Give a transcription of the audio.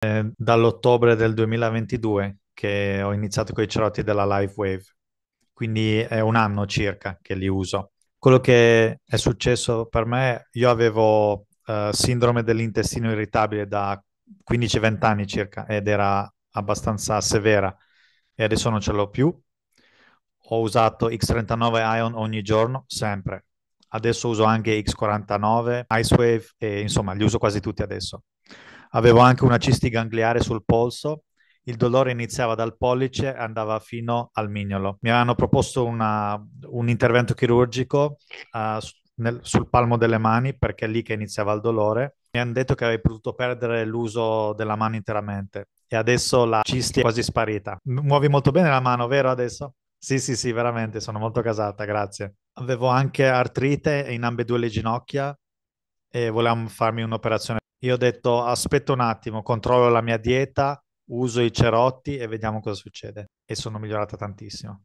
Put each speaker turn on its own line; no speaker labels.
eh, dall'ottobre del 2022 che ho iniziato con i cerotti della LiveWave, quindi è un anno circa che li uso. Quello che è successo per me, io avevo eh, sindrome dell'intestino irritabile da 15-20 anni circa ed era abbastanza severa e adesso non ce l'ho più. Ho usato X39 Ion ogni giorno, sempre. Adesso uso anche X49, Icewave e insomma li uso quasi tutti adesso. Avevo anche una cisti gangliare sul polso. Il dolore iniziava dal pollice e andava fino al mignolo. Mi avevano proposto una, un intervento chirurgico uh, nel, sul palmo delle mani perché è lì che iniziava il dolore. Mi hanno detto che avrei potuto perdere l'uso della mano interamente e adesso la cisti è quasi sparita. Muovi molto bene la mano, vero adesso? Sì, sì, sì, veramente, sono molto casata, grazie. Avevo anche artrite in ambedue le ginocchia e volevamo farmi un'operazione io ho detto aspetta un attimo, controllo la mia dieta, uso i cerotti e vediamo cosa succede. E sono migliorata tantissimo.